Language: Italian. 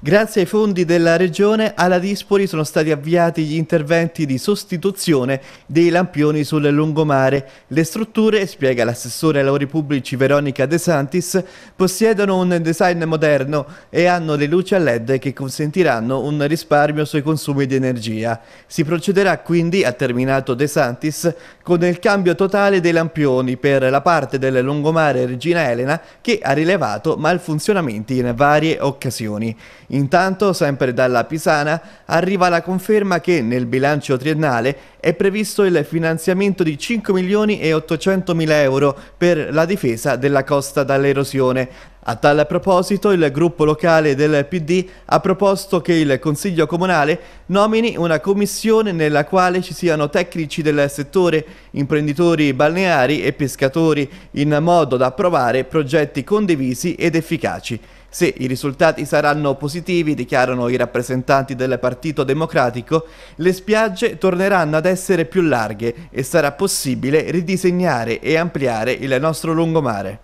Grazie ai fondi della Regione, alla Dispoli sono stati avviati gli interventi di sostituzione dei lampioni sul lungomare. Le strutture, spiega l'assessore ai lavori pubblici Veronica De Santis, possiedono un design moderno e hanno le luci a LED che consentiranno un risparmio sui consumi di energia. Si procederà quindi, ha terminato De Santis, con il cambio totale dei lampioni per la parte del lungomare Regina Elena che ha rilevato malfunzionamenti in varie occasioni. Intanto, sempre dalla Pisana, arriva la conferma che nel bilancio triennale è previsto il finanziamento di 5 milioni e 800 mila euro per la difesa della costa dall'erosione. A tal proposito il gruppo locale del PD ha proposto che il Consiglio Comunale nomini una commissione nella quale ci siano tecnici del settore, imprenditori balneari e pescatori in modo da approvare progetti condivisi ed efficaci. Se i risultati saranno positivi, dichiarano i rappresentanti del Partito Democratico, le spiagge torneranno ad essere più larghe e sarà possibile ridisegnare e ampliare il nostro lungomare.